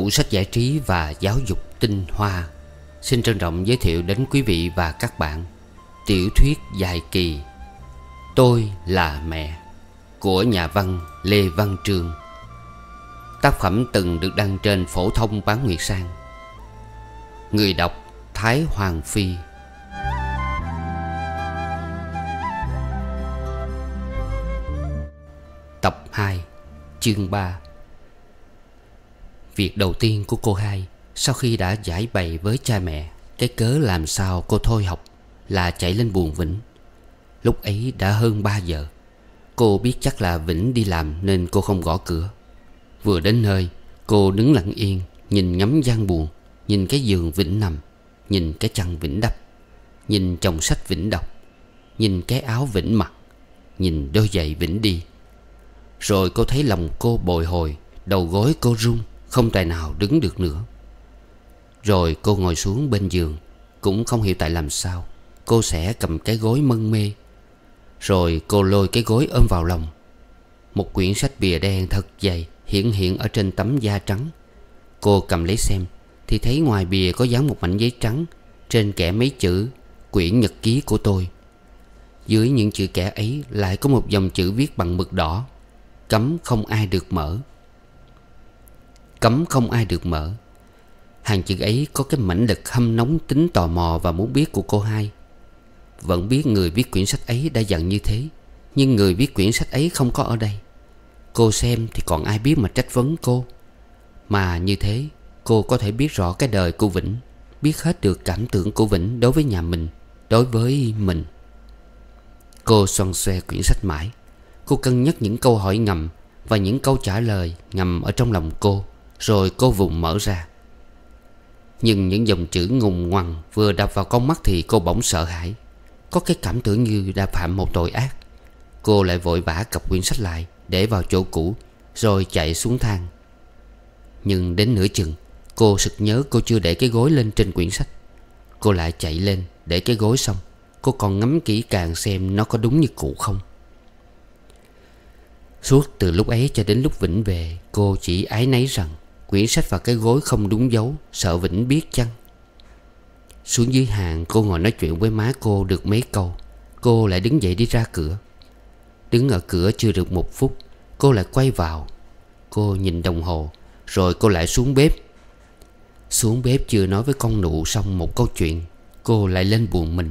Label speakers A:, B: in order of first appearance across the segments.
A: tủ sách giải trí và giáo dục tinh hoa Xin trân trọng giới thiệu đến quý vị và các bạn Tiểu thuyết dài kỳ Tôi là mẹ Của nhà văn Lê Văn Trường Tác phẩm từng được đăng trên phổ thông bán Nguyệt Sang Người đọc Thái Hoàng Phi Tập 2 Chương 3 Việc đầu tiên của cô hai Sau khi đã giải bày với cha mẹ Cái cớ làm sao cô thôi học Là chạy lên buồn Vĩnh Lúc ấy đã hơn 3 giờ Cô biết chắc là Vĩnh đi làm Nên cô không gõ cửa Vừa đến nơi Cô đứng lặng yên Nhìn ngắm gian buồn Nhìn cái giường Vĩnh nằm Nhìn cái chăn Vĩnh đắp Nhìn chồng sách Vĩnh đọc Nhìn cái áo Vĩnh mặc Nhìn đôi giày Vĩnh đi Rồi cô thấy lòng cô bồi hồi Đầu gối cô rung không tài nào đứng được nữa Rồi cô ngồi xuống bên giường Cũng không hiểu tại làm sao Cô sẽ cầm cái gối mân mê Rồi cô lôi cái gối ôm vào lòng Một quyển sách bìa đen thật dày Hiện hiện ở trên tấm da trắng Cô cầm lấy xem Thì thấy ngoài bìa có dán một mảnh giấy trắng Trên kẻ mấy chữ Quyển nhật ký của tôi Dưới những chữ kẻ ấy Lại có một dòng chữ viết bằng mực đỏ Cấm không ai được mở Cấm không ai được mở Hàng chữ ấy có cái mãnh lực hâm nóng tính tò mò và muốn biết của cô hai Vẫn biết người viết quyển sách ấy đã dặn như thế Nhưng người viết quyển sách ấy không có ở đây Cô xem thì còn ai biết mà trách vấn cô Mà như thế cô có thể biết rõ cái đời của Vĩnh Biết hết được cảm tưởng của Vĩnh đối với nhà mình Đối với mình Cô xoăn xoe quyển sách mãi Cô cân nhắc những câu hỏi ngầm Và những câu trả lời ngầm ở trong lòng cô rồi cô vùng mở ra Nhưng những dòng chữ ngùng ngoằng Vừa đập vào con mắt thì cô bỗng sợ hãi Có cái cảm tưởng như đã phạm một tội ác Cô lại vội vã cặp quyển sách lại Để vào chỗ cũ Rồi chạy xuống thang Nhưng đến nửa chừng Cô sực nhớ cô chưa để cái gối lên trên quyển sách Cô lại chạy lên để cái gối xong Cô còn ngắm kỹ càng xem nó có đúng như cũ không Suốt từ lúc ấy cho đến lúc vĩnh về Cô chỉ ái nấy rằng Quyển sách và cái gối không đúng dấu Sợ Vĩnh biết chăng Xuống dưới hàng cô ngồi nói chuyện với má cô được mấy câu Cô lại đứng dậy đi ra cửa Đứng ở cửa chưa được một phút Cô lại quay vào Cô nhìn đồng hồ Rồi cô lại xuống bếp Xuống bếp chưa nói với con nụ xong một câu chuyện Cô lại lên buồn mình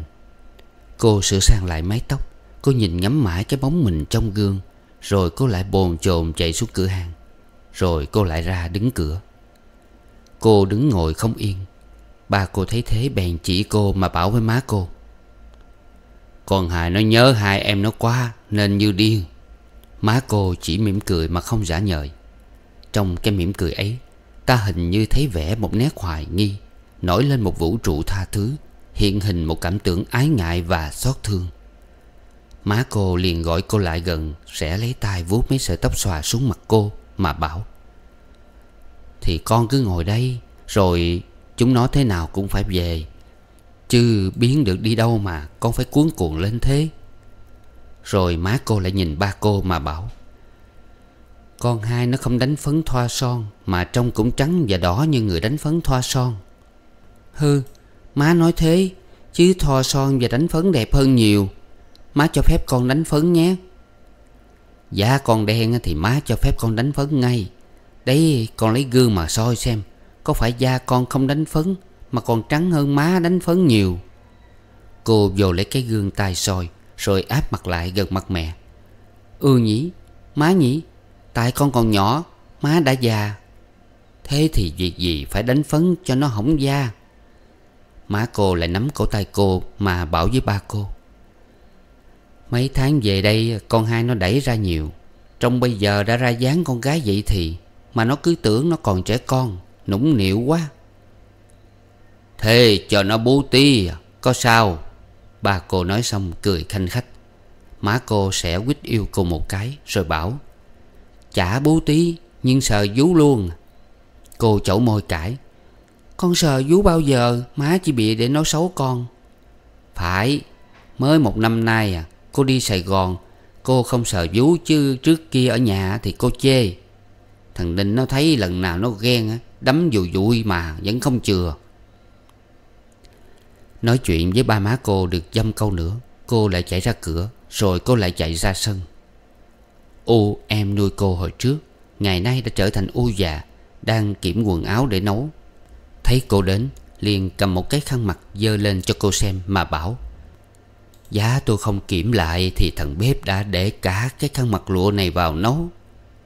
A: Cô sửa sang lại mái tóc Cô nhìn ngắm mãi cái bóng mình trong gương Rồi cô lại bồn chồn chạy xuống cửa hàng rồi cô lại ra đứng cửa Cô đứng ngồi không yên Ba cô thấy thế bèn chỉ cô mà bảo với má cô Con hài nó nhớ hai em nó quá Nên như điên Má cô chỉ mỉm cười mà không giả nhời Trong cái mỉm cười ấy Ta hình như thấy vẽ một nét hoài nghi Nổi lên một vũ trụ tha thứ Hiện hình một cảm tưởng ái ngại và xót thương Má cô liền gọi cô lại gần Sẽ lấy tay vuốt mấy sợi tóc xòa xuống mặt cô mà bảo Thì con cứ ngồi đây Rồi chúng nó thế nào cũng phải về Chứ biến được đi đâu mà con phải cuốn cuộn lên thế Rồi má cô lại nhìn ba cô mà bảo Con hai nó không đánh phấn thoa son Mà trông cũng trắng và đỏ như người đánh phấn thoa son Hư Má nói thế Chứ thoa son và đánh phấn đẹp hơn nhiều Má cho phép con đánh phấn nhé Dạ con đen thì má cho phép con đánh phấn ngay Đấy con lấy gương mà soi xem Có phải da con không đánh phấn Mà còn trắng hơn má đánh phấn nhiều Cô vô lấy cái gương tay soi Rồi áp mặt lại gần mặt mẹ Ừ nhỉ Má nhỉ Tại con còn nhỏ Má đã già Thế thì việc gì phải đánh phấn cho nó hỏng da Má cô lại nắm cổ tay cô Mà bảo với ba cô Mấy tháng về đây con hai nó đẩy ra nhiều Trong bây giờ đã ra dáng con gái vậy thì Mà nó cứ tưởng nó còn trẻ con Nũng nịu quá Thế cho nó bú tí Có sao Bà cô nói xong cười khanh khách Má cô sẽ quýt yêu cô một cái Rồi bảo Chả bú tí nhưng sợ vú luôn Cô chẩu môi cãi Con sợ vú bao giờ Má chỉ bị để nói xấu con Phải Mới một năm nay à Cô đi Sài Gòn Cô không sợ vú chứ trước kia ở nhà thì cô chê Thằng Ninh nó thấy lần nào nó ghen á, Đấm dù vui mà vẫn không chừa Nói chuyện với ba má cô được dăm câu nữa Cô lại chạy ra cửa Rồi cô lại chạy ra sân Ô em nuôi cô hồi trước Ngày nay đã trở thành ô già Đang kiểm quần áo để nấu Thấy cô đến liền cầm một cái khăn mặt Dơ lên cho cô xem mà bảo Giá tôi không kiểm lại Thì thằng bếp đã để cả cái khăn mặt lụa này vào nấu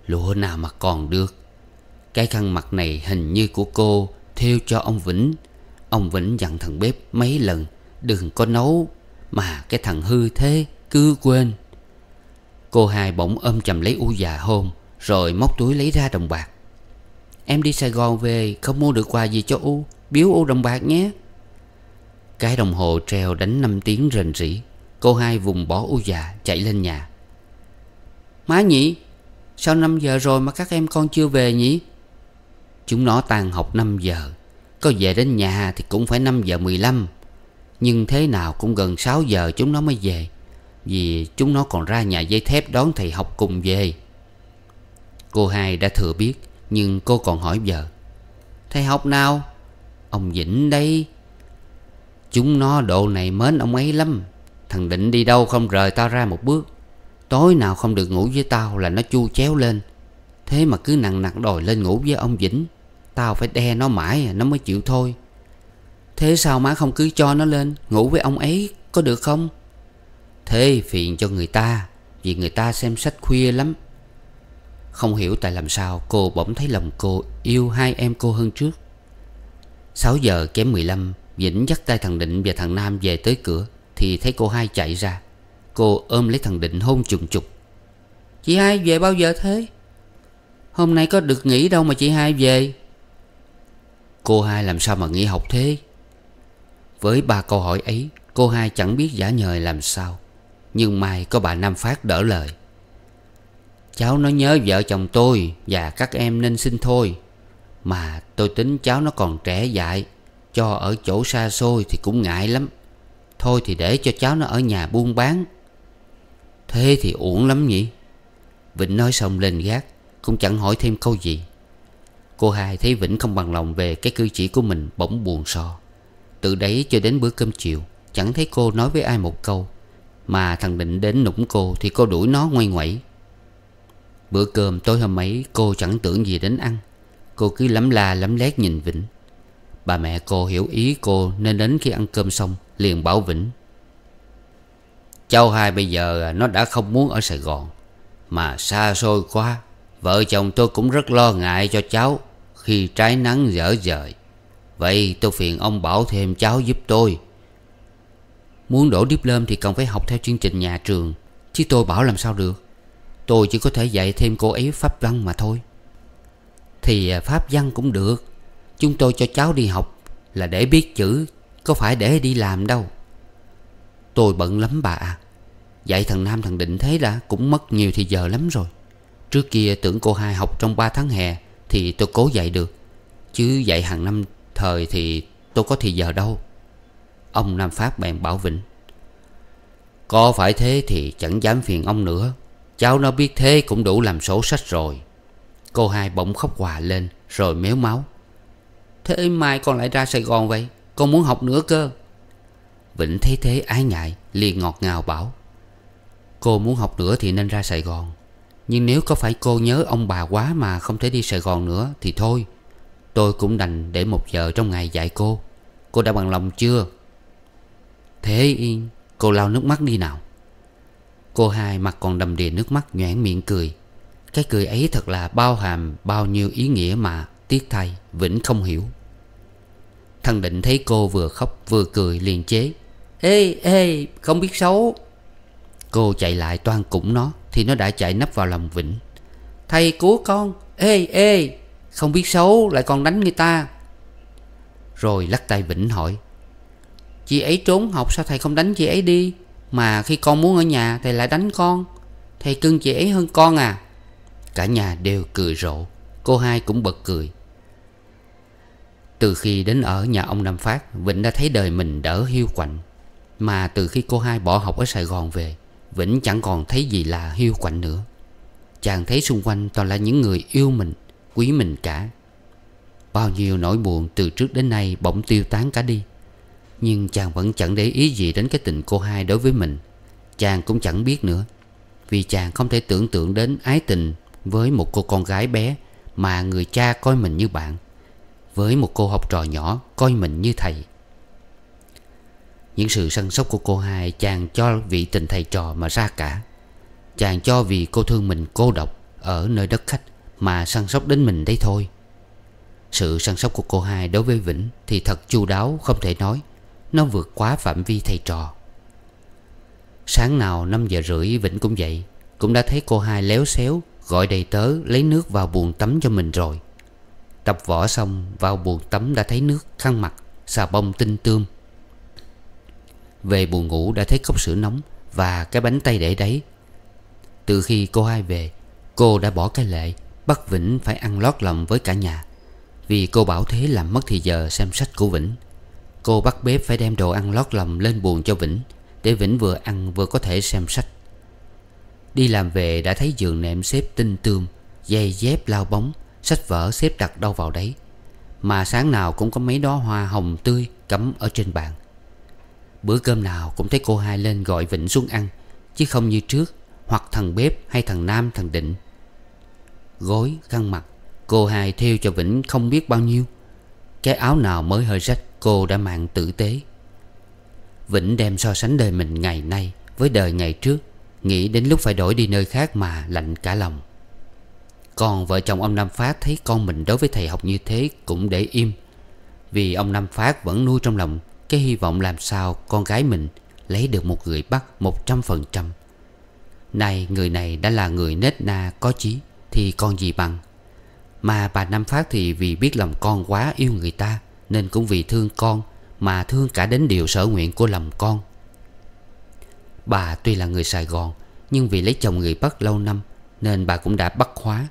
A: Lụa nào mà còn được Cái khăn mặt này hình như của cô Theo cho ông Vĩnh Ông Vĩnh dặn thằng bếp mấy lần Đừng có nấu Mà cái thằng hư thế cứ quên Cô hai bỗng ôm chầm lấy u già hôn Rồi móc túi lấy ra đồng bạc Em đi Sài Gòn về Không mua được quà gì cho U Biếu U đồng bạc nhé Cái đồng hồ treo đánh 5 tiếng rền rỉ Cô hai vùng bỏ u già chạy lên nhà Má nhỉ Sao 5 giờ rồi mà các em con chưa về nhỉ Chúng nó tan học 5 giờ Có về đến nhà thì cũng phải 5 giờ 15 Nhưng thế nào cũng gần 6 giờ chúng nó mới về Vì chúng nó còn ra nhà dây thép đón thầy học cùng về Cô hai đã thừa biết Nhưng cô còn hỏi vợ Thầy học nào Ông Vĩnh đây Chúng nó độ này mến ông ấy lắm Thằng định đi đâu không rời tao ra một bước Tối nào không được ngủ với tao là nó chu chéo lên Thế mà cứ nặng nặng đòi lên ngủ với ông Vĩnh Tao phải đe nó mãi à, nó mới chịu thôi Thế sao má không cứ cho nó lên Ngủ với ông ấy có được không Thế phiền cho người ta Vì người ta xem sách khuya lắm Không hiểu tại làm sao cô bỗng thấy lòng cô yêu hai em cô hơn trước 6 giờ kém 15 Vĩnh dắt tay thằng Định và thằng Nam về tới cửa thì thấy cô hai chạy ra Cô ôm lấy thằng Định hôn trùng trục Chị hai về bao giờ thế Hôm nay có được nghỉ đâu mà chị hai về Cô hai làm sao mà nghỉ học thế Với ba câu hỏi ấy Cô hai chẳng biết giả nhời làm sao Nhưng mai có bà Nam Phát đỡ lời Cháu nó nhớ vợ chồng tôi Và các em nên xin thôi Mà tôi tính cháu nó còn trẻ dại Cho ở chỗ xa xôi thì cũng ngại lắm Thôi thì để cho cháu nó ở nhà buôn bán Thế thì uổng lắm nhỉ Vĩnh nói xong lên gác Cũng chẳng hỏi thêm câu gì Cô hai thấy Vĩnh không bằng lòng về cái cư chỉ của mình bỗng buồn so Từ đấy cho đến bữa cơm chiều Chẳng thấy cô nói với ai một câu Mà thằng Định đến nũng cô thì cô đuổi nó ngoay ngoẩy Bữa cơm tối hôm ấy cô chẳng tưởng gì đến ăn Cô cứ lắm la lắm lét nhìn Vĩnh Bà mẹ cô hiểu ý cô nên đến khi ăn cơm xong liền bảo Vĩnh Cháu hai bây giờ nó đã không muốn ở Sài Gòn Mà xa xôi quá Vợ chồng tôi cũng rất lo ngại cho cháu Khi trái nắng dở dời Vậy tôi phiền ông bảo thêm cháu giúp tôi Muốn đổ lơm thì cần phải học theo chương trình nhà trường Chứ tôi bảo làm sao được Tôi chỉ có thể dạy thêm cô ấy pháp văn mà thôi Thì à, pháp văn cũng được Chúng tôi cho cháu đi học Là để biết chữ có phải để đi làm đâu Tôi bận lắm bà à Dạy thằng Nam thằng Định thế là Cũng mất nhiều thì giờ lắm rồi Trước kia tưởng cô hai học trong ba tháng hè Thì tôi cố dạy được Chứ dạy hàng năm thời thì Tôi có thì giờ đâu Ông Nam Phát bèn bảo Vĩnh Có phải thế thì chẳng dám phiền ông nữa Cháu nó biết thế cũng đủ làm sổ sách rồi Cô hai bỗng khóc hòa lên Rồi méo máu Thế mai con lại ra Sài Gòn vậy con muốn học nữa cơ Vĩnh thấy thế ái ngại Liền ngọt ngào bảo Cô muốn học nữa thì nên ra Sài Gòn Nhưng nếu có phải cô nhớ ông bà quá Mà không thể đi Sài Gòn nữa Thì thôi Tôi cũng đành để một giờ trong ngày dạy cô Cô đã bằng lòng chưa Thế cô lau nước mắt đi nào Cô hai mặt còn đầm đìa nước mắt nhoảng miệng cười Cái cười ấy thật là bao hàm bao nhiêu ý nghĩa mà Tiếc thay Vĩnh không hiểu Thằng Định thấy cô vừa khóc vừa cười liền chế Ê ê không biết xấu Cô chạy lại toan cũng nó Thì nó đã chạy nấp vào lòng Vĩnh Thầy cứu con Ê ê không biết xấu lại còn đánh người ta Rồi lắc tay Vĩnh hỏi Chị ấy trốn học sao thầy không đánh chị ấy đi Mà khi con muốn ở nhà thầy lại đánh con Thầy cưng chị ấy hơn con à Cả nhà đều cười rộ Cô hai cũng bật cười từ khi đến ở nhà ông Nam Phát Vĩnh đã thấy đời mình đỡ hiu quạnh Mà từ khi cô hai bỏ học ở Sài Gòn về Vĩnh chẳng còn thấy gì là hiu quạnh nữa Chàng thấy xung quanh toàn là những người yêu mình Quý mình cả Bao nhiêu nỗi buồn từ trước đến nay bỗng tiêu tán cả đi Nhưng chàng vẫn chẳng để ý gì đến cái tình cô hai đối với mình Chàng cũng chẳng biết nữa Vì chàng không thể tưởng tượng đến ái tình với một cô con gái bé Mà người cha coi mình như bạn với một cô học trò nhỏ coi mình như thầy những sự săn sóc của cô hai chàng cho vị tình thầy trò mà ra cả Chàng cho vì cô thương mình cô độc Ở nơi đất khách mà săn sóc đến mình đấy thôi Sự săn sóc của cô hai đối với Vĩnh Thì thật chu đáo không thể nói Nó vượt quá phạm vi thầy trò Sáng nào 5 giờ rưỡi Vĩnh cũng vậy Cũng đã thấy cô hai léo xéo Gọi đầy tớ lấy nước vào buồn tắm cho mình rồi Tập võ xong vào buồn tắm đã thấy nước khăn mặt Xà bông tinh tươm Về buồn ngủ đã thấy cốc sữa nóng Và cái bánh tay để đấy Từ khi cô hai về Cô đã bỏ cái lệ Bắt Vĩnh phải ăn lót lòng với cả nhà Vì cô bảo thế làm mất thì giờ xem sách của Vĩnh Cô bắt bếp phải đem đồ ăn lót lòng lên buồn cho Vĩnh Để Vĩnh vừa ăn vừa có thể xem sách Đi làm về đã thấy giường nệm xếp tinh tươm dây dép lao bóng Sách vở xếp đặt đâu vào đấy Mà sáng nào cũng có mấy đó hoa hồng tươi cắm ở trên bàn Bữa cơm nào cũng thấy cô hai lên gọi Vịnh xuống ăn Chứ không như trước Hoặc thằng bếp hay thằng Nam thằng Định Gối, khăn mặt Cô hai theo cho Vĩnh không biết bao nhiêu Cái áo nào mới hơi rách Cô đã mạng tử tế Vĩnh đem so sánh đời mình ngày nay Với đời ngày trước Nghĩ đến lúc phải đổi đi nơi khác mà lạnh cả lòng còn vợ chồng ông Nam Phát thấy con mình đối với thầy học như thế cũng để im Vì ông Nam Phát vẫn nuôi trong lòng cái hy vọng làm sao con gái mình lấy được một người bắt 100% Nay người này đã là người nết na có chí thì con gì bằng Mà bà Nam Phát thì vì biết lòng con quá yêu người ta Nên cũng vì thương con mà thương cả đến điều sở nguyện của lòng con Bà tuy là người Sài Gòn Nhưng vì lấy chồng người Bắc lâu năm Nên bà cũng đã bắt khóa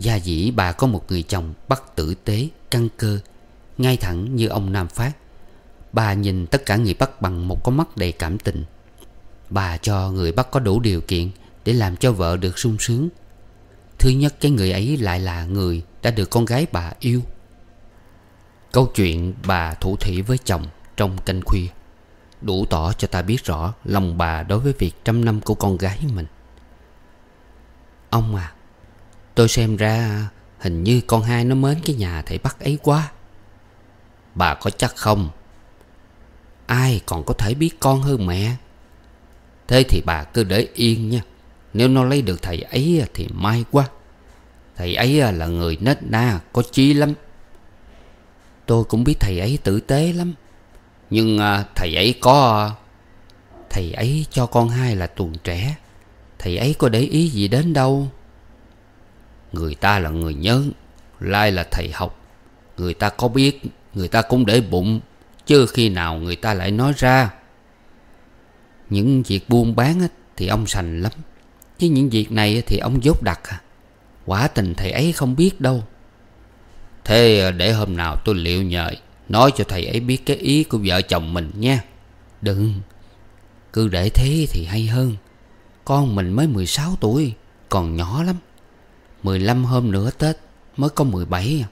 A: Gia dĩ bà có một người chồng bắt tử tế, căng cơ Ngay thẳng như ông Nam Phát Bà nhìn tất cả người bắt bằng một con mắt đầy cảm tình Bà cho người bắt có đủ điều kiện Để làm cho vợ được sung sướng Thứ nhất cái người ấy lại là người Đã được con gái bà yêu Câu chuyện bà thủ thủy với chồng Trong canh khuya Đủ tỏ cho ta biết rõ Lòng bà đối với việc trăm năm của con gái mình Ông à Tôi xem ra hình như con hai nó mến cái nhà thầy Bắc ấy quá Bà có chắc không? Ai còn có thể biết con hơn mẹ Thế thì bà cứ để yên nha Nếu nó lấy được thầy ấy thì may quá Thầy ấy là người nết na Có chí lắm Tôi cũng biết thầy ấy tử tế lắm Nhưng à, thầy ấy có à, Thầy ấy cho con hai là tuần trẻ Thầy ấy có để ý gì đến đâu Người ta là người nhớ Lai là thầy học Người ta có biết Người ta cũng để bụng Chứ khi nào người ta lại nói ra Những việc buôn bán Thì ông sành lắm Chứ những việc này thì ông dốt đặt à. Quả tình thầy ấy không biết đâu Thế à, để hôm nào tôi liệu nhờ Nói cho thầy ấy biết cái ý của vợ chồng mình nha Đừng Cứ để thế thì hay hơn Con mình mới 16 tuổi Còn nhỏ lắm 15 hôm nữa Tết mới có 17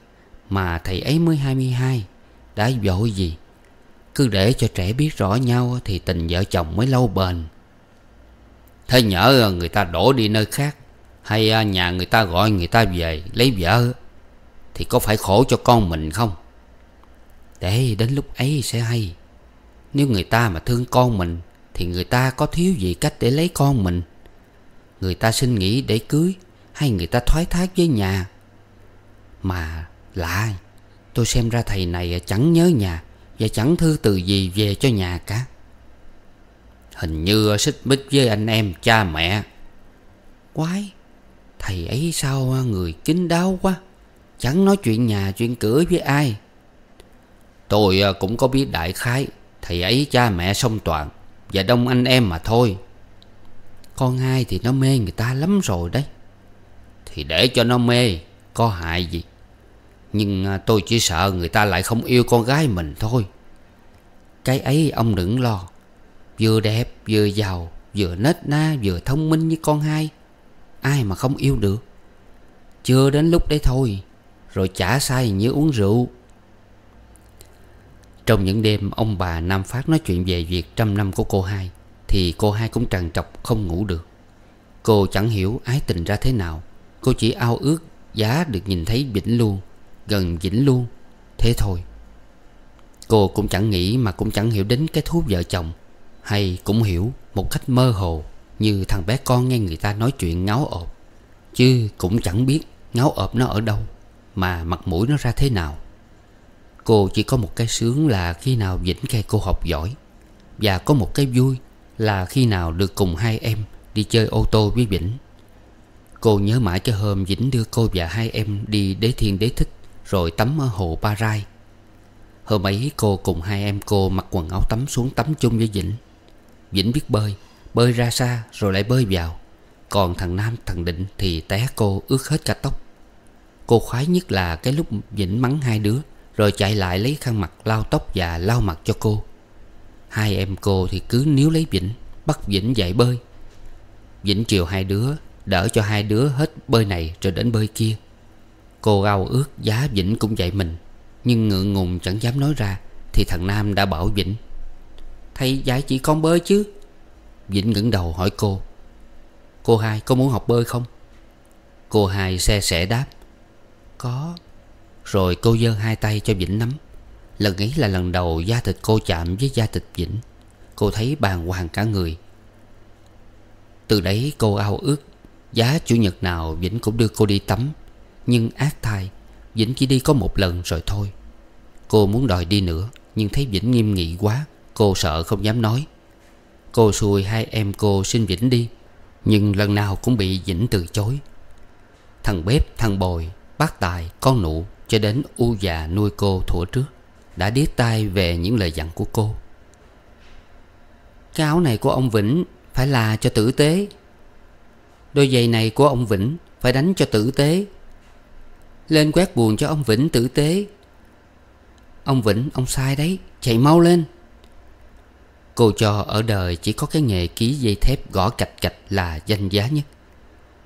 A: Mà thầy ấy mới 22 Đã vội gì Cứ để cho trẻ biết rõ nhau Thì tình vợ chồng mới lâu bền Thế nhỡ người ta đổ đi nơi khác Hay à, nhà người ta gọi người ta về lấy vợ Thì có phải khổ cho con mình không Để đến lúc ấy sẽ hay Nếu người ta mà thương con mình Thì người ta có thiếu gì cách để lấy con mình Người ta xin nghỉ để cưới hay người ta thoái thác với nhà Mà lạ Tôi xem ra thầy này chẳng nhớ nhà Và chẳng thư từ gì về cho nhà cả Hình như xích mích với anh em cha mẹ Quái Thầy ấy sao người kín đáo quá Chẳng nói chuyện nhà chuyện cửa với ai Tôi à, cũng có biết đại khái Thầy ấy cha mẹ song toàn Và đông anh em mà thôi Con hai thì nó mê người ta lắm rồi đấy thì để cho nó mê Có hại gì Nhưng à, tôi chỉ sợ người ta lại không yêu con gái mình thôi Cái ấy ông đừng lo Vừa đẹp vừa giàu Vừa nết na vừa thông minh như con hai Ai mà không yêu được Chưa đến lúc đấy thôi Rồi chả sai như uống rượu Trong những đêm ông bà Nam Phát nói chuyện về việc trăm năm của cô hai Thì cô hai cũng trằn trọc không ngủ được Cô chẳng hiểu ái tình ra thế nào Cô chỉ ao ước giá được nhìn thấy Vĩnh luôn Gần Vĩnh luôn Thế thôi Cô cũng chẳng nghĩ mà cũng chẳng hiểu đến cái thú vợ chồng Hay cũng hiểu một cách mơ hồ Như thằng bé con nghe người ta nói chuyện ngáo ộp Chứ cũng chẳng biết ngáo ộp nó ở đâu Mà mặt mũi nó ra thế nào Cô chỉ có một cái sướng là khi nào Vĩnh khen cô học giỏi Và có một cái vui là khi nào được cùng hai em đi chơi ô tô với Vĩnh Cô nhớ mãi cái hôm dĩnh đưa cô và hai em đi đế thiên đế thích Rồi tắm ở hồ Ba Rai Hôm ấy cô cùng hai em cô mặc quần áo tắm xuống tắm chung với Vĩnh Vĩnh biết bơi Bơi ra xa rồi lại bơi vào Còn thằng Nam thằng Định thì té cô ướt hết cả tóc Cô khoái nhất là cái lúc Vĩnh mắng hai đứa Rồi chạy lại lấy khăn mặt lau tóc và lau mặt cho cô Hai em cô thì cứ níu lấy Vĩnh Bắt Vĩnh dạy bơi Vĩnh chiều hai đứa Đỡ cho hai đứa hết bơi này rồi đến bơi kia Cô ao ước giá Vĩnh cũng dạy mình Nhưng ngượng ngùng chẳng dám nói ra Thì thằng Nam đã bảo Vĩnh Thầy dạy chị con bơi chứ Vĩnh ngẩng đầu hỏi cô Cô hai có muốn học bơi không Cô hai xe sẻ đáp Có Rồi cô giơ hai tay cho Vĩnh nắm Lần ấy là lần đầu da thịt cô chạm với da thịt Vĩnh Cô thấy bàng hoàng cả người Từ đấy cô ao ước Giá chủ nhật nào Vĩnh cũng đưa cô đi tắm Nhưng ác thai Vĩnh chỉ đi có một lần rồi thôi Cô muốn đòi đi nữa Nhưng thấy Vĩnh nghiêm nghị quá Cô sợ không dám nói Cô xui hai em cô xin Vĩnh đi Nhưng lần nào cũng bị Vĩnh từ chối Thằng bếp, thằng bồi, bác tài, con nụ Cho đến u già nuôi cô thủa trước Đã điếc tai về những lời dặn của cô Cái áo này của ông Vĩnh Phải là cho tử tế Đôi giày này của ông Vĩnh Phải đánh cho tử tế Lên quét buồn cho ông Vĩnh tử tế Ông Vĩnh ông sai đấy Chạy mau lên Cô cho ở đời chỉ có cái nghề ký dây thép gõ cạch cạch là danh giá nhất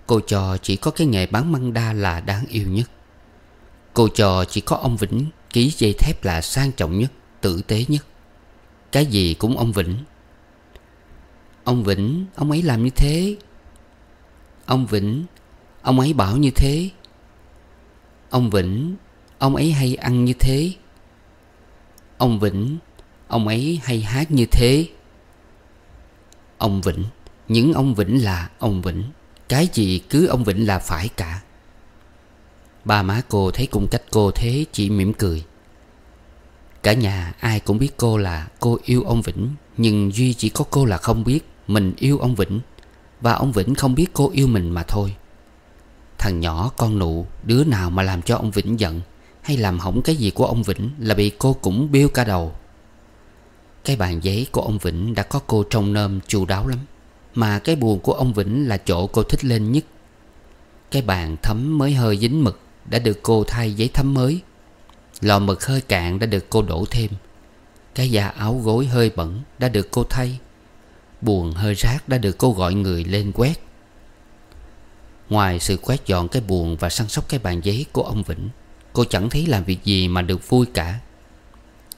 A: Cô trò chỉ có cái nghề bán măng đa là đáng yêu nhất Cô trò chỉ có ông Vĩnh ký dây thép là sang trọng nhất, tử tế nhất Cái gì cũng ông Vĩnh Ông Vĩnh, ông ấy làm như thế Ông Vĩnh Ông ấy bảo như thế Ông Vĩnh Ông ấy hay ăn như thế Ông Vĩnh Ông ấy hay hát như thế Ông Vĩnh Những ông Vĩnh là ông Vĩnh Cái gì cứ ông Vĩnh là phải cả Ba má cô thấy cùng cách cô thế chỉ mỉm cười Cả nhà ai cũng biết cô là cô yêu ông Vĩnh Nhưng Duy chỉ có cô là không biết Mình yêu ông Vĩnh và ông Vĩnh không biết cô yêu mình mà thôi Thằng nhỏ con nụ Đứa nào mà làm cho ông Vĩnh giận Hay làm hỏng cái gì của ông Vĩnh Là bị cô cũng biêu cả đầu Cái bàn giấy của ông Vĩnh Đã có cô trông nơm chu đáo lắm Mà cái buồn của ông Vĩnh Là chỗ cô thích lên nhất Cái bàn thấm mới hơi dính mực Đã được cô thay giấy thấm mới Lò mực hơi cạn đã được cô đổ thêm Cái da áo gối hơi bẩn Đã được cô thay Buồn hơi rác đã được cô gọi người lên quét Ngoài sự quét dọn cái buồn và săn sóc cái bàn giấy của ông Vĩnh Cô chẳng thấy làm việc gì mà được vui cả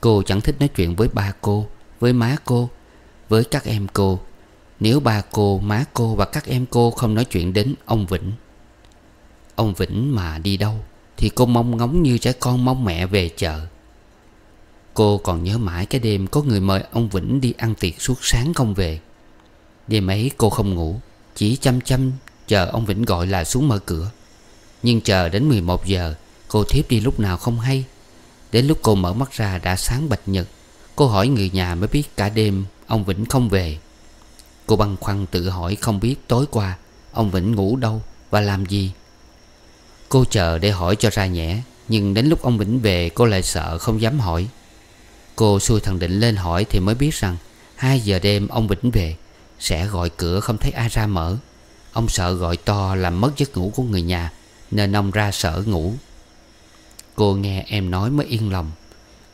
A: Cô chẳng thích nói chuyện với ba cô Với má cô Với các em cô Nếu ba cô, má cô và các em cô không nói chuyện đến ông Vĩnh Ông Vĩnh mà đi đâu Thì cô mong ngóng như trẻ con mong mẹ về chợ Cô còn nhớ mãi cái đêm có người mời ông Vĩnh đi ăn tiệc suốt sáng không về Đêm ấy cô không ngủ Chỉ chăm chăm chờ ông Vĩnh gọi là xuống mở cửa Nhưng chờ đến 11 giờ Cô thiếp đi lúc nào không hay Đến lúc cô mở mắt ra đã sáng bạch nhật Cô hỏi người nhà mới biết cả đêm Ông Vĩnh không về Cô băn khoăn tự hỏi không biết tối qua Ông Vĩnh ngủ đâu và làm gì Cô chờ để hỏi cho ra nhẽ Nhưng đến lúc ông Vĩnh về cô lại sợ không dám hỏi Cô xui thằng Định lên hỏi thì mới biết rằng 2 giờ đêm ông Vĩnh về sẽ gọi cửa không thấy ai ra mở Ông sợ gọi to làm mất giấc ngủ của người nhà Nên ông ra sở ngủ Cô nghe em nói mới yên lòng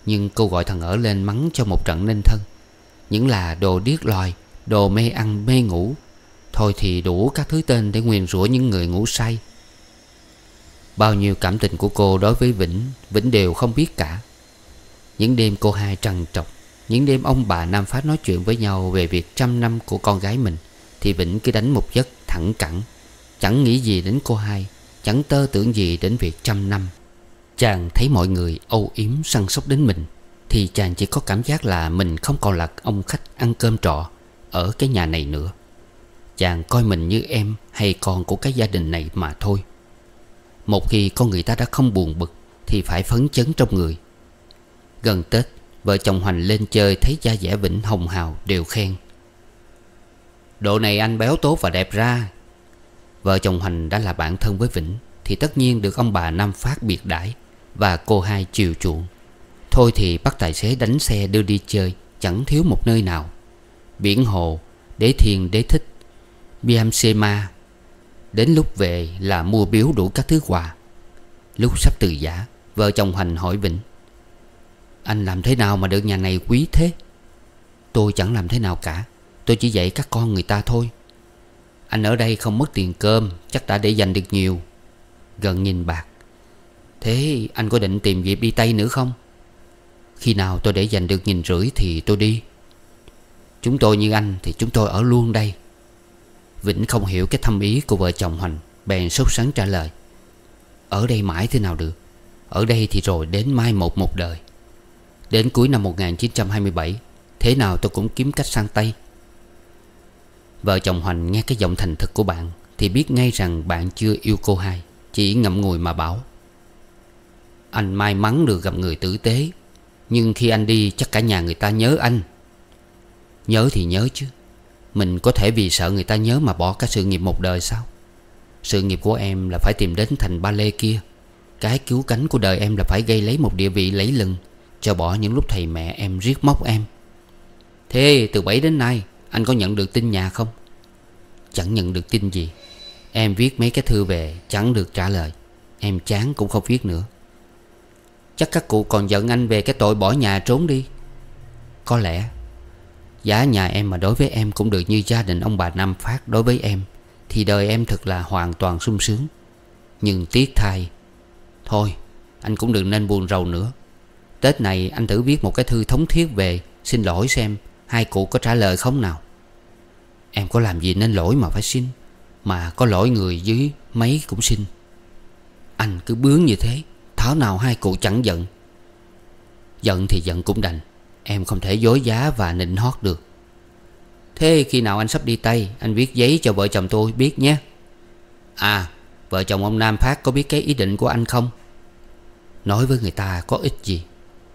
A: Nhưng cô gọi thằng ở lên mắng cho một trận nên thân Những là đồ điếc loài, Đồ mê ăn mê ngủ Thôi thì đủ các thứ tên để nguyền rủa những người ngủ say Bao nhiêu cảm tình của cô đối với Vĩnh Vĩnh đều không biết cả Những đêm cô hai trằn trọc những đêm ông bà Nam Phát nói chuyện với nhau Về việc trăm năm của con gái mình Thì Vĩnh cứ đánh một giấc thẳng cẳng Chẳng nghĩ gì đến cô hai Chẳng tơ tưởng gì đến việc trăm năm Chàng thấy mọi người âu yếm săn sóc đến mình Thì chàng chỉ có cảm giác là Mình không còn là ông khách ăn cơm trọ Ở cái nhà này nữa Chàng coi mình như em Hay con của cái gia đình này mà thôi Một khi con người ta đã không buồn bực Thì phải phấn chấn trong người Gần Tết Vợ chồng Hoành lên chơi thấy cha vẻ Vĩnh hồng hào đều khen Độ này anh béo tốt và đẹp ra Vợ chồng Hoành đã là bạn thân với Vĩnh Thì tất nhiên được ông bà Nam Phát biệt đãi Và cô hai chiều chuộng Thôi thì bắt tài xế đánh xe đưa đi chơi Chẳng thiếu một nơi nào Biển hồ, đế thiền đế thích ma Đến lúc về là mua biếu đủ các thứ quà Lúc sắp từ giả Vợ chồng Hoành hỏi Vĩnh anh làm thế nào mà được nhà này quý thế Tôi chẳng làm thế nào cả Tôi chỉ dạy các con người ta thôi Anh ở đây không mất tiền cơm Chắc đã để dành được nhiều Gần nghìn bạc Thế anh có định tìm dịp đi Tây nữa không Khi nào tôi để dành được nghìn rưỡi thì tôi đi Chúng tôi như anh thì chúng tôi ở luôn đây Vĩnh không hiểu cái thâm ý của vợ chồng Hoành Bèn sốt sắng trả lời Ở đây mãi thế nào được Ở đây thì rồi đến mai một một đời Đến cuối năm 1927 Thế nào tôi cũng kiếm cách sang Tây Vợ chồng Hoành nghe cái giọng thành thật của bạn Thì biết ngay rằng bạn chưa yêu cô hai Chỉ ngậm ngùi mà bảo Anh may mắn được gặp người tử tế Nhưng khi anh đi chắc cả nhà người ta nhớ anh Nhớ thì nhớ chứ Mình có thể vì sợ người ta nhớ mà bỏ cả sự nghiệp một đời sao Sự nghiệp của em là phải tìm đến thành ba lê kia Cái cứu cánh của đời em là phải gây lấy một địa vị lấy lừng cho bỏ những lúc thầy mẹ em riết móc em Thế từ bấy đến nay Anh có nhận được tin nhà không Chẳng nhận được tin gì Em viết mấy cái thư về chẳng được trả lời Em chán cũng không viết nữa Chắc các cụ còn giận anh về cái tội bỏ nhà trốn đi Có lẽ Giá nhà em mà đối với em cũng được như gia đình ông bà Nam Phát đối với em Thì đời em thật là hoàn toàn sung sướng Nhưng tiếc thay Thôi anh cũng đừng nên buồn rầu nữa Tết này anh thử viết một cái thư thống thiết về Xin lỗi xem hai cụ có trả lời không nào Em có làm gì nên lỗi mà phải xin Mà có lỗi người dưới mấy cũng xin Anh cứ bướng như thế tháo nào hai cụ chẳng giận Giận thì giận cũng đành Em không thể dối giá và nịnh hót được Thế khi nào anh sắp đi Tây Anh viết giấy cho vợ chồng tôi biết nhé À Vợ chồng ông Nam Phát có biết cái ý định của anh không Nói với người ta có ích gì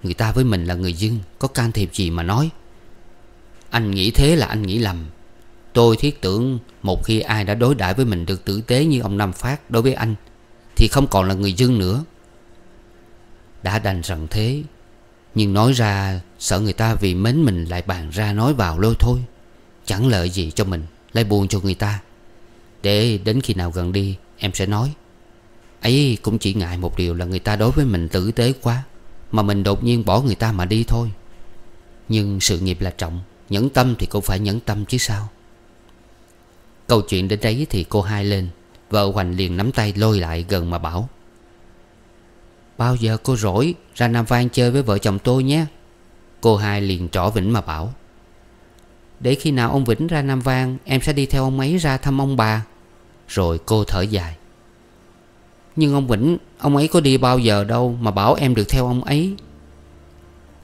A: Người ta với mình là người dân Có can thiệp gì mà nói Anh nghĩ thế là anh nghĩ lầm Tôi thiết tưởng một khi ai đã đối đãi với mình được tử tế như ông Nam Phát đối với anh Thì không còn là người dân nữa Đã đành rằng thế Nhưng nói ra sợ người ta vì mến mình lại bàn ra nói vào lôi thôi Chẳng lợi gì cho mình Lại buồn cho người ta Để đến khi nào gần đi em sẽ nói ấy cũng chỉ ngại một điều là người ta đối với mình tử tế quá mà mình đột nhiên bỏ người ta mà đi thôi Nhưng sự nghiệp là trọng Nhẫn tâm thì cũng phải nhẫn tâm chứ sao Câu chuyện đến đấy thì cô hai lên Vợ Hoành liền nắm tay lôi lại gần mà bảo Bao giờ cô rỗi Ra Nam Vang chơi với vợ chồng tôi nhé Cô hai liền trỏ Vĩnh mà bảo Để khi nào ông Vĩnh ra Nam Vang Em sẽ đi theo ông ấy ra thăm ông bà Rồi cô thở dài nhưng ông Vĩnh Ông ấy có đi bao giờ đâu Mà bảo em được theo ông ấy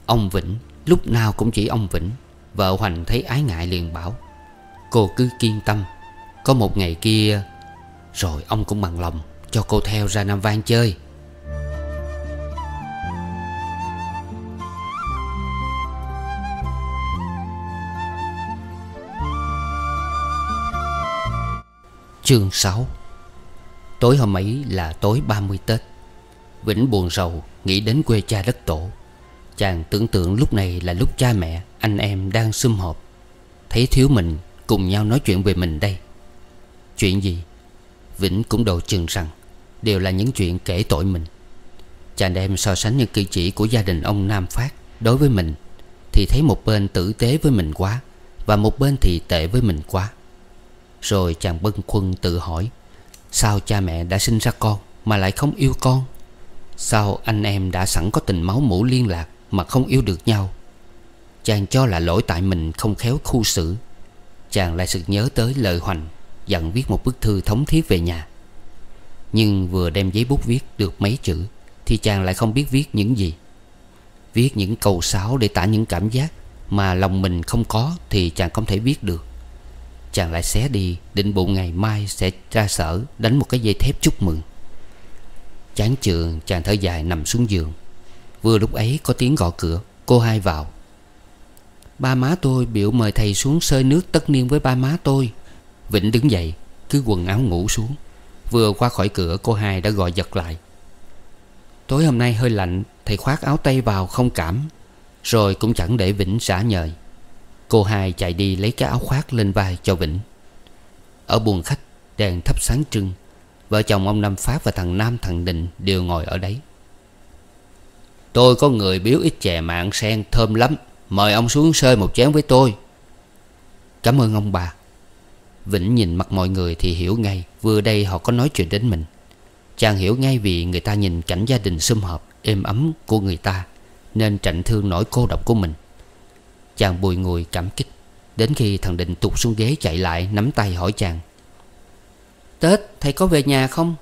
A: Ông Vĩnh Lúc nào cũng chỉ ông Vĩnh Vợ Hoành thấy ái ngại liền bảo Cô cứ kiên tâm Có một ngày kia Rồi ông cũng bằng lòng Cho cô theo ra Nam Vang chơi Chương 6 Tối hôm ấy là tối 30 Tết Vĩnh buồn rầu nghĩ đến quê cha đất tổ Chàng tưởng tượng lúc này là lúc cha mẹ Anh em đang sum họp Thấy thiếu mình cùng nhau nói chuyện về mình đây Chuyện gì Vĩnh cũng đầu chừng rằng Đều là những chuyện kể tội mình Chàng đem so sánh những kỳ chỉ của gia đình ông Nam Phát Đối với mình Thì thấy một bên tử tế với mình quá Và một bên thì tệ với mình quá Rồi chàng bâng khuâng tự hỏi Sao cha mẹ đã sinh ra con Mà lại không yêu con Sao anh em đã sẵn có tình máu mủ liên lạc Mà không yêu được nhau Chàng cho là lỗi tại mình không khéo khu xử Chàng lại sự nhớ tới lời hoành Dặn viết một bức thư thống thiết về nhà Nhưng vừa đem giấy bút viết được mấy chữ Thì chàng lại không biết viết những gì Viết những câu sáo để tả những cảm giác Mà lòng mình không có Thì chàng không thể viết được Chàng lại xé đi Định bụng ngày mai sẽ ra sở Đánh một cái dây thép chúc mừng Chán chường chàng thở dài nằm xuống giường Vừa lúc ấy có tiếng gõ cửa Cô hai vào Ba má tôi biểu mời thầy xuống sơi nước tất niên với ba má tôi Vĩnh đứng dậy Cứ quần áo ngủ xuống Vừa qua khỏi cửa cô hai đã gọi giật lại Tối hôm nay hơi lạnh Thầy khoác áo tay vào không cảm Rồi cũng chẳng để Vĩnh xả nhời Cô hai chạy đi lấy cái áo khoác lên vai cho Vĩnh Ở buồng khách Đèn thấp sáng trưng Vợ chồng ông năm Phát và thằng Nam thằng Định Đều ngồi ở đấy Tôi có người biếu ít chè mạng sen thơm lắm Mời ông xuống sơi một chén với tôi Cảm ơn ông bà Vĩnh nhìn mặt mọi người thì hiểu ngay Vừa đây họ có nói chuyện đến mình Chàng hiểu ngay vì người ta nhìn cảnh gia đình sum họp Êm ấm của người ta Nên trạnh thương nỗi cô độc của mình Chàng bùi ngùi cảm kích Đến khi thằng Định tụt xuống ghế chạy lại Nắm tay hỏi chàng Tết thầy có về nhà không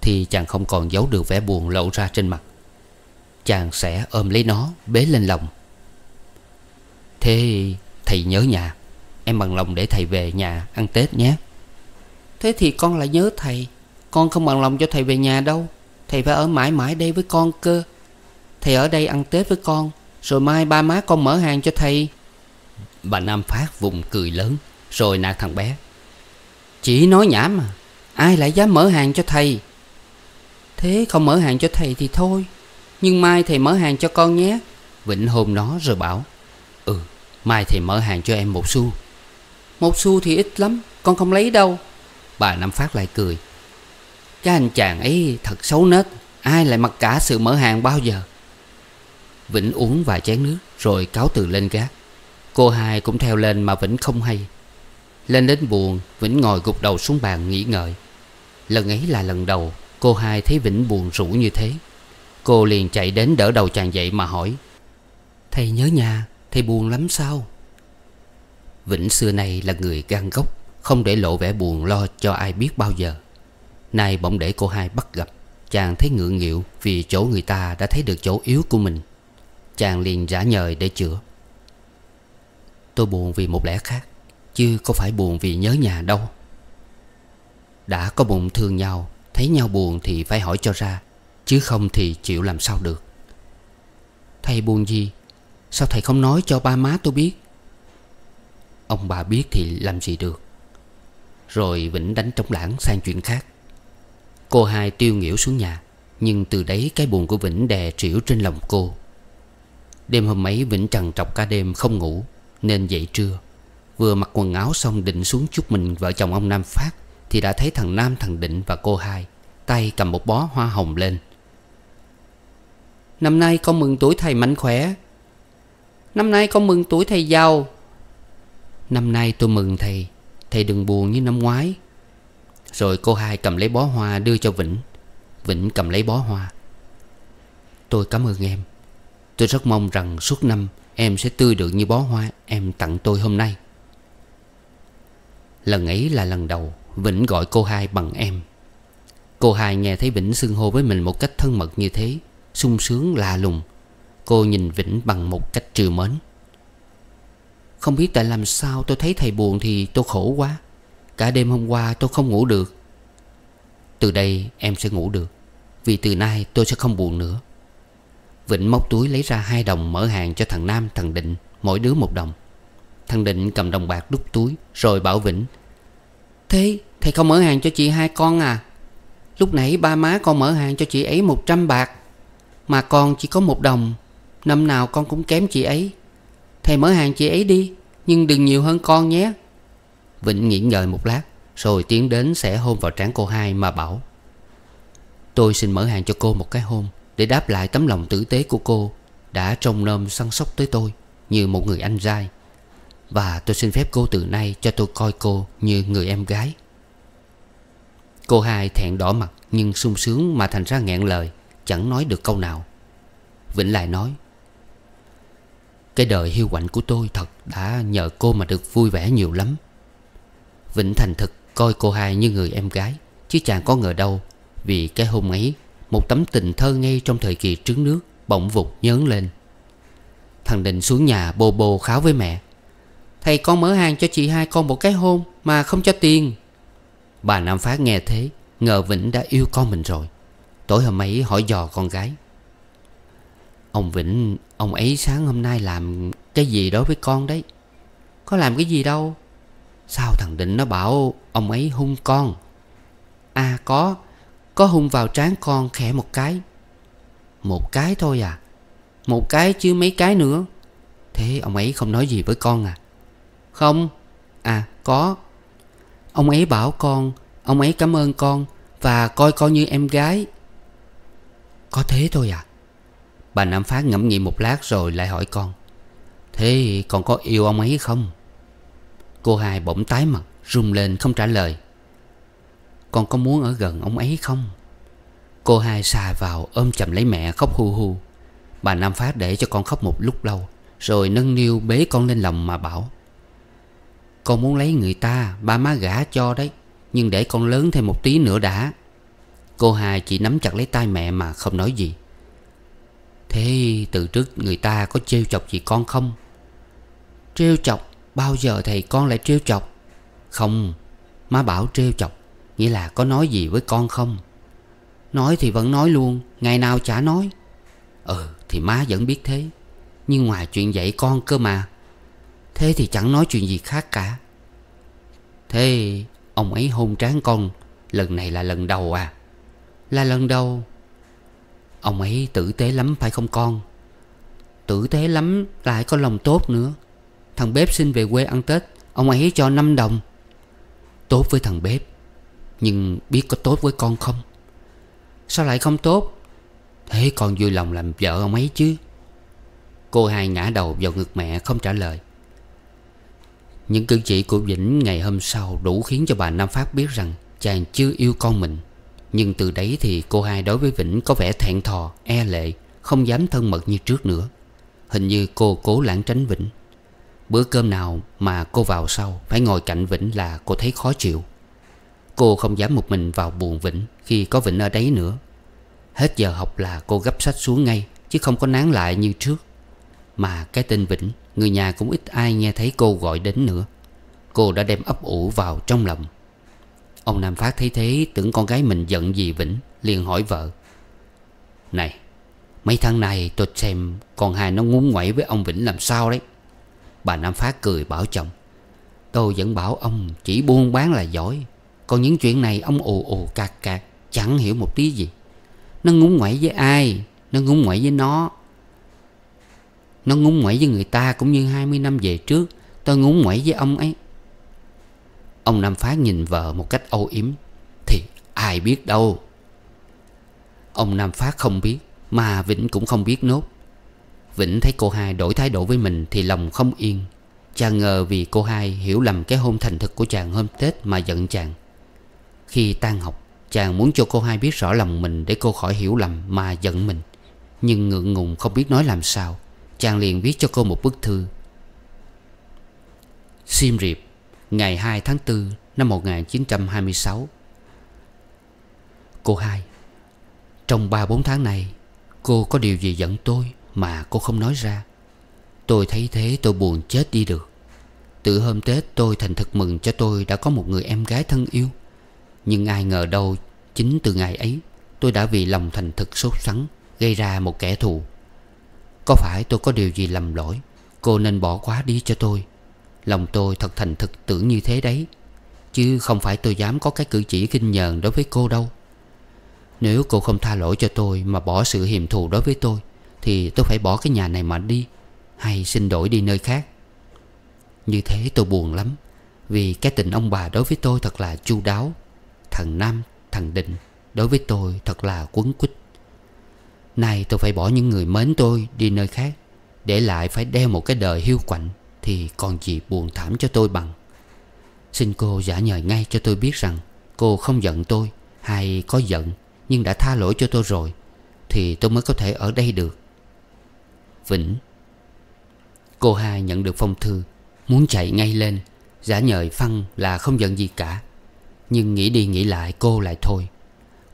A: Thì chàng không còn giấu được vẻ buồn lộ ra trên mặt Chàng sẽ ôm lấy nó Bế lên lòng Thế thầy nhớ nhà Em bằng lòng để thầy về nhà ăn Tết nhé Thế thì con lại nhớ thầy Con không bằng lòng cho thầy về nhà đâu Thầy phải ở mãi mãi đây với con cơ Thầy ở đây ăn Tết với con rồi mai ba má con mở hàng cho thầy Bà Nam Phát vùng cười lớn Rồi nạt thằng bé Chỉ nói nhảm mà Ai lại dám mở hàng cho thầy Thế không mở hàng cho thầy thì thôi Nhưng mai thầy mở hàng cho con nhé Vĩnh hôn nó rồi bảo Ừ mai thầy mở hàng cho em một xu Một xu thì ít lắm Con không lấy đâu Bà Nam Phát lại cười Cái anh chàng ấy thật xấu nết Ai lại mặc cả sự mở hàng bao giờ Vĩnh uống vài chén nước Rồi cáo từ lên gác Cô hai cũng theo lên mà Vĩnh không hay Lên đến buồn Vĩnh ngồi gục đầu xuống bàn nghĩ ngợi Lần ấy là lần đầu Cô hai thấy Vĩnh buồn rủ như thế Cô liền chạy đến đỡ đầu chàng dậy mà hỏi Thầy nhớ nhà Thầy buồn lắm sao Vĩnh xưa nay là người gan gốc Không để lộ vẻ buồn lo cho ai biết bao giờ Nay bỗng để cô hai bắt gặp Chàng thấy ngượng nghịu Vì chỗ người ta đã thấy được chỗ yếu của mình Chàng liền giả nhời để chữa Tôi buồn vì một lẽ khác Chứ có phải buồn vì nhớ nhà đâu Đã có bụng thương nhau Thấy nhau buồn thì phải hỏi cho ra Chứ không thì chịu làm sao được Thầy buồn gì Sao thầy không nói cho ba má tôi biết Ông bà biết thì làm gì được Rồi Vĩnh đánh trống lãng sang chuyện khác Cô hai tiêu nghỉu xuống nhà Nhưng từ đấy cái buồn của Vĩnh đè trĩu trên lòng cô Đêm hôm ấy Vĩnh trằn trọc cả đêm không ngủ Nên dậy trưa Vừa mặc quần áo xong định xuống chúc mình vợ chồng ông Nam Phát Thì đã thấy thằng Nam thằng Định và cô hai Tay cầm một bó hoa hồng lên Năm nay con mừng tuổi thầy mạnh khỏe Năm nay con mừng tuổi thầy giàu Năm nay tôi mừng thầy Thầy đừng buồn như năm ngoái Rồi cô hai cầm lấy bó hoa đưa cho Vĩnh Vĩnh cầm lấy bó hoa Tôi cảm ơn em Tôi rất mong rằng suốt năm Em sẽ tươi được như bó hoa em tặng tôi hôm nay Lần ấy là lần đầu Vĩnh gọi cô hai bằng em Cô hai nghe thấy Vĩnh xưng hô với mình một cách thân mật như thế sung sướng lạ lùng Cô nhìn Vĩnh bằng một cách trừ mến Không biết tại làm sao tôi thấy thầy buồn thì tôi khổ quá Cả đêm hôm qua tôi không ngủ được Từ đây em sẽ ngủ được Vì từ nay tôi sẽ không buồn nữa Vĩnh móc túi lấy ra hai đồng mở hàng cho thằng Nam thằng Định Mỗi đứa một đồng Thằng Định cầm đồng bạc đút túi Rồi bảo Vịnh: Thế thầy không mở hàng cho chị hai con à Lúc nãy ba má con mở hàng cho chị ấy 100 bạc Mà con chỉ có một đồng Năm nào con cũng kém chị ấy Thầy mở hàng chị ấy đi Nhưng đừng nhiều hơn con nhé Vịnh nghĩ ngợi một lát Rồi tiến đến sẽ hôn vào trán cô hai mà bảo Tôi xin mở hàng cho cô một cái hôn để đáp lại tấm lòng tử tế của cô Đã trông nom săn sóc tới tôi Như một người anh trai Và tôi xin phép cô từ nay cho tôi coi cô Như người em gái Cô hai thẹn đỏ mặt Nhưng sung sướng mà thành ra nghẹn lời Chẳng nói được câu nào Vĩnh lại nói Cái đời hiu quạnh của tôi thật Đã nhờ cô mà được vui vẻ nhiều lắm Vĩnh thành thực coi cô hai như người em gái Chứ chàng có ngờ đâu Vì cái hôm ấy một tấm tình thơ ngay trong thời kỳ trứng nước Bỗng vụt nhớ lên Thằng Định xuống nhà bồ bồ kháo với mẹ Thầy con mở hàng cho chị hai con một cái hôn Mà không cho tiền Bà Nam Phát nghe thế Ngờ Vĩnh đã yêu con mình rồi Tối hôm ấy hỏi dò con gái Ông Vĩnh Ông ấy sáng hôm nay làm Cái gì đối với con đấy Có làm cái gì đâu Sao thằng Định nó bảo Ông ấy hung con À có có hung vào trán con khẽ một cái Một cái thôi à Một cái chứ mấy cái nữa Thế ông ấy không nói gì với con à Không À có Ông ấy bảo con Ông ấy cảm ơn con Và coi con như em gái Có thế thôi à Bà Nam Phát ngẫm nghĩ một lát rồi lại hỏi con Thế còn có yêu ông ấy không Cô hai bỗng tái mặt Rung lên không trả lời con có muốn ở gần ông ấy không Cô hai xà vào ôm chầm lấy mẹ khóc hu hu Bà Nam Phát để cho con khóc một lúc lâu Rồi nâng niu bế con lên lòng mà bảo Con muốn lấy người ta Ba má gả cho đấy Nhưng để con lớn thêm một tí nữa đã Cô hai chỉ nắm chặt lấy tay mẹ mà không nói gì Thế từ trước người ta có trêu chọc gì con không? Trêu chọc Bao giờ thầy con lại trêu chọc Không Má bảo trêu chọc Nghĩa là có nói gì với con không Nói thì vẫn nói luôn Ngày nào chả nói Ừ thì má vẫn biết thế Nhưng ngoài chuyện dạy con cơ mà Thế thì chẳng nói chuyện gì khác cả Thế ông ấy hôn trán con Lần này là lần đầu à Là lần đầu Ông ấy tử tế lắm phải không con Tử tế lắm Lại có lòng tốt nữa Thằng bếp xin về quê ăn Tết Ông ấy cho 5 đồng Tốt với thằng bếp nhưng biết có tốt với con không Sao lại không tốt Thế con vui lòng làm vợ ông ấy chứ Cô hai ngã đầu vào ngực mẹ không trả lời Những cử chỉ của Vĩnh ngày hôm sau Đủ khiến cho bà Nam Pháp biết rằng Chàng chưa yêu con mình Nhưng từ đấy thì cô hai đối với Vĩnh Có vẻ thẹn thò, e lệ Không dám thân mật như trước nữa Hình như cô cố lãng tránh Vĩnh Bữa cơm nào mà cô vào sau Phải ngồi cạnh Vĩnh là cô thấy khó chịu Cô không dám một mình vào buồn Vĩnh Khi có Vĩnh ở đấy nữa Hết giờ học là cô gấp sách xuống ngay Chứ không có nán lại như trước Mà cái tên Vĩnh Người nhà cũng ít ai nghe thấy cô gọi đến nữa Cô đã đem ấp ủ vào trong lòng Ông Nam Phát thấy thế Tưởng con gái mình giận gì Vĩnh liền hỏi vợ Này Mấy tháng này tôi xem Con hai nó ngúng ngoẩy với ông Vĩnh làm sao đấy Bà Nam Phát cười bảo chồng Tôi vẫn bảo ông chỉ buôn bán là giỏi còn những chuyện này ông ồ ồ cạc cạc Chẳng hiểu một tí gì Nó ngúng ngoảy với ai Nó ngúng ngoảy với nó Nó ngúng ngoảy với người ta Cũng như 20 năm về trước Tôi ngúng ngoảy với ông ấy Ông Nam Phát nhìn vợ một cách âu yếm Thì ai biết đâu Ông Nam Phát không biết Mà Vĩnh cũng không biết nốt Vĩnh thấy cô hai đổi thái độ với mình Thì lòng không yên Chàng ngờ vì cô hai hiểu lầm cái hôn thành thực của chàng hôm Tết mà giận chàng khi tan học Chàng muốn cho cô hai biết rõ lòng mình Để cô khỏi hiểu lầm mà giận mình Nhưng ngượng ngùng không biết nói làm sao Chàng liền viết cho cô một bức thư Sim Riệp Ngày 2 tháng 4 năm 1926 Cô hai Trong 3-4 tháng này Cô có điều gì giận tôi Mà cô không nói ra Tôi thấy thế tôi buồn chết đi được Từ hôm Tết tôi thành thật mừng cho tôi Đã có một người em gái thân yêu nhưng ai ngờ đâu Chính từ ngày ấy Tôi đã vì lòng thành thực sốt sắng Gây ra một kẻ thù Có phải tôi có điều gì lầm lỗi Cô nên bỏ quá đi cho tôi Lòng tôi thật thành thực tưởng như thế đấy Chứ không phải tôi dám có cái cử chỉ kinh nhờn đối với cô đâu Nếu cô không tha lỗi cho tôi Mà bỏ sự hiềm thù đối với tôi Thì tôi phải bỏ cái nhà này mà đi Hay xin đổi đi nơi khác Như thế tôi buồn lắm Vì cái tình ông bà đối với tôi thật là chu đáo Thằng Nam, thằng Định Đối với tôi thật là quấn quýt Nay tôi phải bỏ những người mến tôi đi nơi khác Để lại phải đeo một cái đời hiu quạnh Thì còn gì buồn thảm cho tôi bằng Xin cô giả nhờ ngay cho tôi biết rằng Cô không giận tôi Hay có giận Nhưng đã tha lỗi cho tôi rồi Thì tôi mới có thể ở đây được Vĩnh Cô hai nhận được phong thư Muốn chạy ngay lên Giả nhời phăng là không giận gì cả nhưng nghĩ đi nghĩ lại cô lại thôi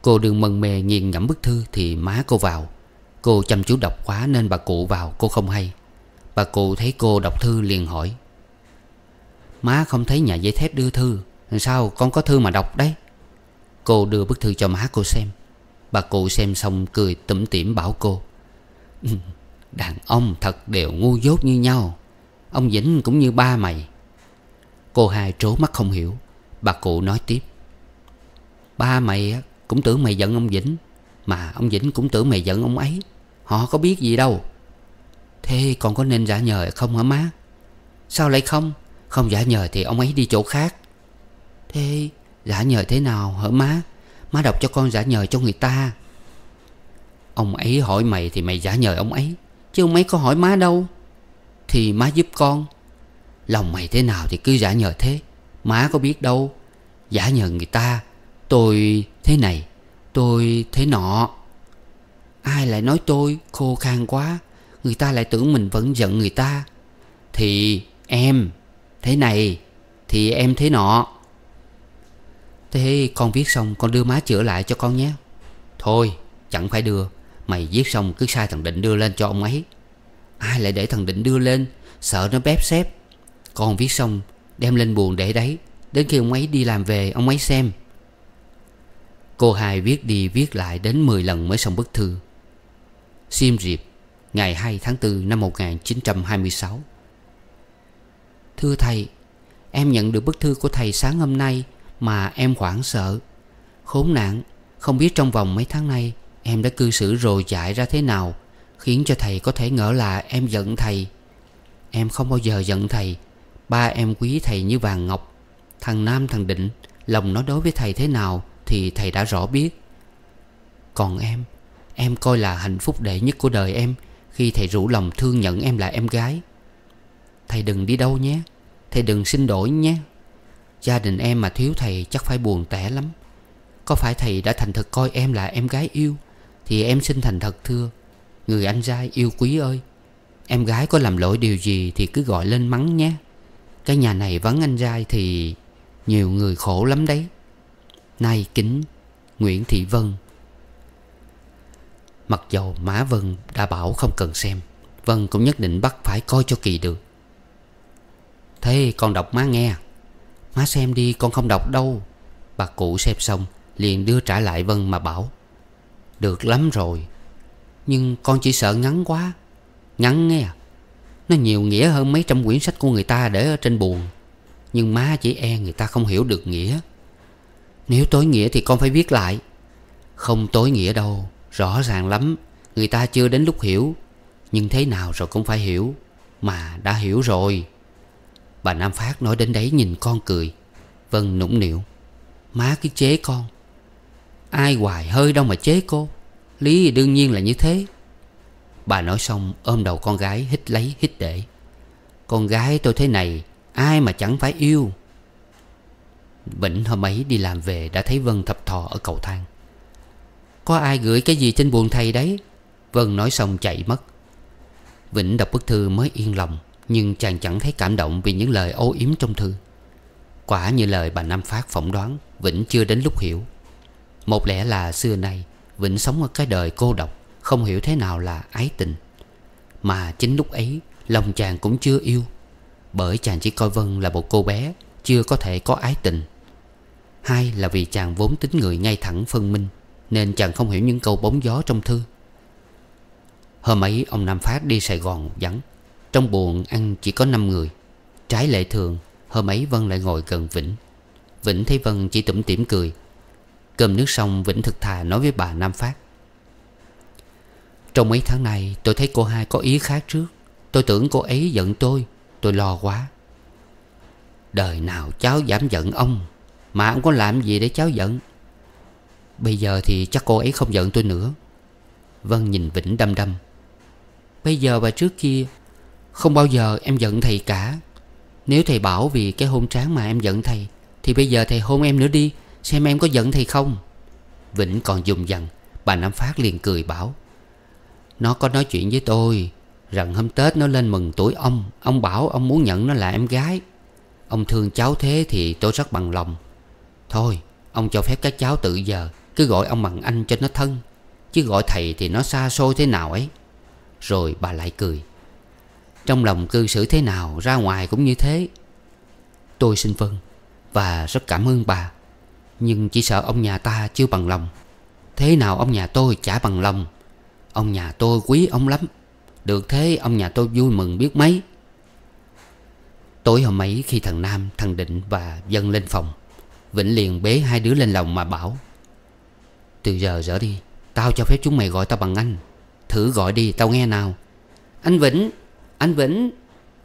A: Cô đừng mần mề nghiền ngẫm bức thư Thì má cô vào Cô chăm chú đọc quá nên bà cụ vào cô không hay Bà cụ thấy cô đọc thư liền hỏi Má không thấy nhà giấy thép đưa thư Sao con có thư mà đọc đấy Cô đưa bức thư cho má cô xem Bà cụ xem xong cười tủm tỉm bảo cô Đàn ông thật đều ngu dốt như nhau Ông Vĩnh cũng như ba mày Cô hai trố mắt không hiểu Bà cụ nói tiếp Ba mày cũng tưởng mày giận ông Vĩnh Mà ông Vĩnh cũng tưởng mày giận ông ấy Họ có biết gì đâu Thế còn có nên giả nhờ không hả má Sao lại không Không giả nhờ thì ông ấy đi chỗ khác Thế giả nhờ thế nào hả má Má đọc cho con giả nhờ cho người ta Ông ấy hỏi mày thì mày giả nhờ ông ấy Chứ ông ấy có hỏi má đâu Thì má giúp con Lòng mày thế nào thì cứ giả nhờ thế Má có biết đâu Giả nhờ người ta Tôi thế này Tôi thế nọ Ai lại nói tôi khô khan quá Người ta lại tưởng mình vẫn giận người ta Thì em Thế này Thì em thế nọ Thế con viết xong con đưa má chữa lại cho con nhé Thôi chẳng phải đưa Mày viết xong cứ sai thằng Định đưa lên cho ông ấy Ai lại để thằng Định đưa lên Sợ nó bép xếp Con viết xong Đem lên buồn để đấy Đến khi ông ấy đi làm về ông ấy xem Cô hai viết đi viết lại đến 10 lần mới xong bức thư Sim Diệp Ngày 2 tháng 4 năm 1926 Thưa thầy Em nhận được bức thư của thầy sáng hôm nay Mà em hoảng sợ Khốn nạn Không biết trong vòng mấy tháng nay Em đã cư xử rồi dại ra thế nào Khiến cho thầy có thể ngỡ là em giận thầy Em không bao giờ giận thầy Ba em quý thầy như vàng ngọc Thằng Nam thằng Định Lòng nó đối với thầy thế nào Thì thầy đã rõ biết Còn em Em coi là hạnh phúc đệ nhất của đời em Khi thầy rủ lòng thương nhận em là em gái Thầy đừng đi đâu nhé Thầy đừng xin đổi nhé Gia đình em mà thiếu thầy chắc phải buồn tẻ lắm Có phải thầy đã thành thật coi em là em gái yêu Thì em xin thành thật thưa Người anh trai yêu quý ơi Em gái có làm lỗi điều gì thì cứ gọi lên mắng nhé cái nhà này vắng anh trai thì Nhiều người khổ lắm đấy Nay kính Nguyễn Thị Vân Mặc dầu má Vân đã bảo không cần xem Vân cũng nhất định bắt phải coi cho kỳ được Thế con đọc má nghe Má xem đi con không đọc đâu Bà cụ xem xong liền đưa trả lại Vân mà bảo Được lắm rồi Nhưng con chỉ sợ ngắn quá Ngắn nghe à? Nó nhiều nghĩa hơn mấy trăm quyển sách của người ta để ở trên buồn Nhưng má chỉ e người ta không hiểu được nghĩa Nếu tối nghĩa thì con phải viết lại Không tối nghĩa đâu Rõ ràng lắm Người ta chưa đến lúc hiểu Nhưng thế nào rồi cũng phải hiểu Mà đã hiểu rồi Bà Nam Phát nói đến đấy nhìn con cười Vân nũng nịu Má cứ chế con Ai hoài hơi đâu mà chế cô Lý đương nhiên là như thế Bà nói xong ôm đầu con gái hít lấy hít để Con gái tôi thế này Ai mà chẳng phải yêu Vĩnh hôm ấy đi làm về Đã thấy Vân thập thò ở cầu thang Có ai gửi cái gì trên buồn thầy đấy Vân nói xong chạy mất Vĩnh đọc bức thư mới yên lòng Nhưng chàng chẳng thấy cảm động Vì những lời ô yếm trong thư Quả như lời bà Nam Phát phỏng đoán Vĩnh chưa đến lúc hiểu Một lẽ là xưa nay Vĩnh sống ở cái đời cô độc không hiểu thế nào là ái tình Mà chính lúc ấy Lòng chàng cũng chưa yêu Bởi chàng chỉ coi Vân là một cô bé Chưa có thể có ái tình Hai là vì chàng vốn tính người ngay thẳng phân minh Nên chàng không hiểu những câu bóng gió trong thư Hôm ấy ông Nam Phát đi Sài Gòn vắng Trong buồn ăn chỉ có 5 người Trái lệ thường Hôm ấy Vân lại ngồi gần Vĩnh Vĩnh thấy Vân chỉ tủm tỉm cười Cơm nước xong Vĩnh thực thà nói với bà Nam Phát trong mấy tháng này tôi thấy cô hai có ý khác trước Tôi tưởng cô ấy giận tôi Tôi lo quá Đời nào cháu dám giận ông Mà ông có làm gì để cháu giận Bây giờ thì chắc cô ấy không giận tôi nữa Vân nhìn Vĩnh đăm đăm Bây giờ và trước kia Không bao giờ em giận thầy cả Nếu thầy bảo vì cái hôn tráng mà em giận thầy Thì bây giờ thầy hôn em nữa đi Xem em có giận thầy không Vĩnh còn dùng dằn Bà Nam Phát liền cười bảo nó có nói chuyện với tôi Rằng hôm Tết nó lên mừng tuổi ông Ông bảo ông muốn nhận nó là em gái Ông thương cháu thế thì tôi rất bằng lòng Thôi ông cho phép các cháu tự giờ Cứ gọi ông bằng anh cho nó thân Chứ gọi thầy thì nó xa xôi thế nào ấy Rồi bà lại cười Trong lòng cư xử thế nào ra ngoài cũng như thế Tôi xin vâng Và rất cảm ơn bà Nhưng chỉ sợ ông nhà ta chưa bằng lòng Thế nào ông nhà tôi chả bằng lòng Ông nhà tôi quý ông lắm Được thế ông nhà tôi vui mừng biết mấy Tối hôm ấy khi thằng Nam, thằng Định và Dân lên phòng Vĩnh liền bế hai đứa lên lòng mà bảo Từ giờ trở đi Tao cho phép chúng mày gọi tao bằng anh Thử gọi đi tao nghe nào Anh Vĩnh Anh Vĩnh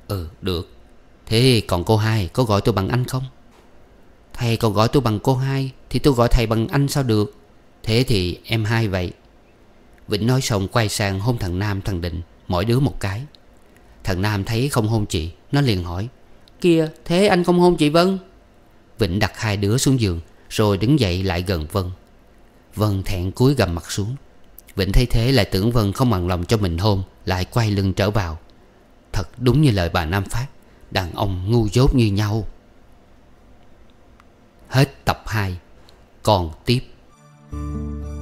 A: Ừ được Thế còn cô hai có gọi tôi bằng anh không Thầy còn gọi tôi bằng cô hai Thì tôi gọi thầy bằng anh sao được Thế thì em hai vậy Vịnh nói xong quay sang hôn thằng Nam thằng Định Mỗi đứa một cái Thằng Nam thấy không hôn chị Nó liền hỏi Kia thế anh không hôn chị Vân Vịnh đặt hai đứa xuống giường Rồi đứng dậy lại gần Vân Vân thẹn cúi gầm mặt xuống Vịnh thấy thế lại tưởng Vân không bằng lòng cho mình hôn Lại quay lưng trở vào Thật đúng như lời bà Nam Phát Đàn ông ngu dốt như nhau Hết tập 2 Còn tiếp Thank you.